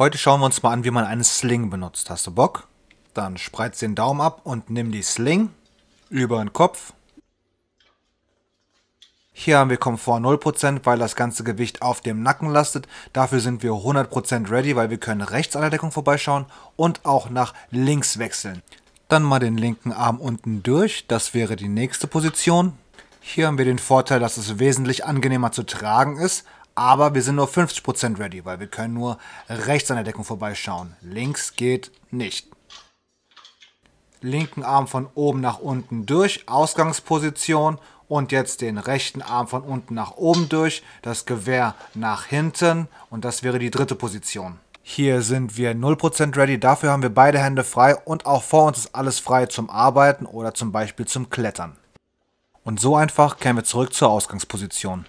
Heute schauen wir uns mal an, wie man eine Sling benutzt. Hast du Bock? Dann spreiz den Daumen ab und nimm die Sling über den Kopf. Hier haben wir Komfort 0%, weil das ganze Gewicht auf dem Nacken lastet. Dafür sind wir 100% ready, weil wir können rechts an der Deckung vorbeischauen und auch nach links wechseln. Dann mal den linken Arm unten durch, das wäre die nächste Position. Hier haben wir den Vorteil, dass es wesentlich angenehmer zu tragen ist, aber wir sind nur 50% ready, weil wir können nur rechts an der Deckung vorbeischauen. Links geht nicht. Linken Arm von oben nach unten durch, Ausgangsposition und jetzt den rechten Arm von unten nach oben durch, das Gewehr nach hinten und das wäre die dritte Position. Hier sind wir 0% ready, dafür haben wir beide Hände frei und auch vor uns ist alles frei zum Arbeiten oder zum Beispiel zum Klettern. Und so einfach kehren wir zurück zur Ausgangsposition.